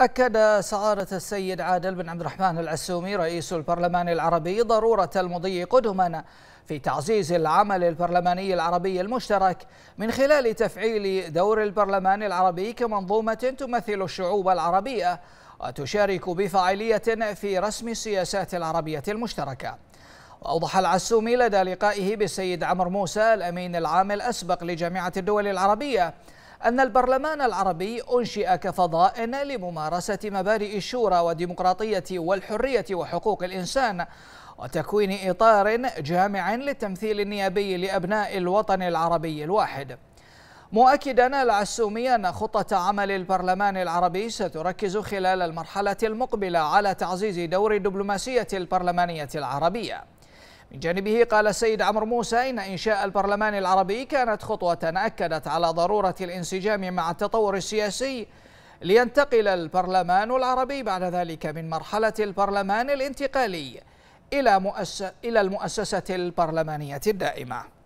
أكد سعادة السيد عادل بن عبد الرحمن العسومي رئيس البرلمان العربي ضرورة المضي قدما في تعزيز العمل البرلماني العربي المشترك من خلال تفعيل دور البرلمان العربي كمنظومة تمثل الشعوب العربية وتشارك بفاعلية في رسم السياسات العربية المشتركة وأوضح العسومي لدى لقائه بالسيد عمر موسى الأمين العام الأسبق لجامعة الدول العربية أن البرلمان العربي أنشئ كفضاء لممارسة مبادئ الشورى والديمقراطية والحرية وحقوق الإنسان وتكوين إطار جامع للتمثيل النيابي لأبناء الوطن العربي الواحد مؤكدا العسومي أن خطة عمل البرلمان العربي ستركز خلال المرحلة المقبلة على تعزيز دور الدبلوماسية البرلمانية العربية من جانبه قال السيد عمرو موسى إن إنشاء البرلمان العربي كانت خطوة أكدت على ضرورة الانسجام مع التطور السياسي لينتقل البرلمان العربي بعد ذلك من مرحلة البرلمان الانتقالي إلى, المؤسسة البرلمانية الدائمة